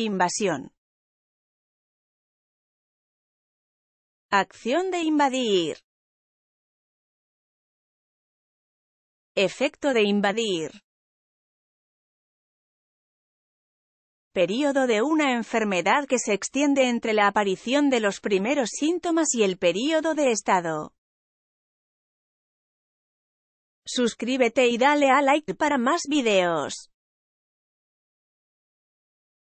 Invasión. Acción de invadir. Efecto de invadir. Período de una enfermedad que se extiende entre la aparición de los primeros síntomas y el período de estado. Suscríbete y dale a like para más videos.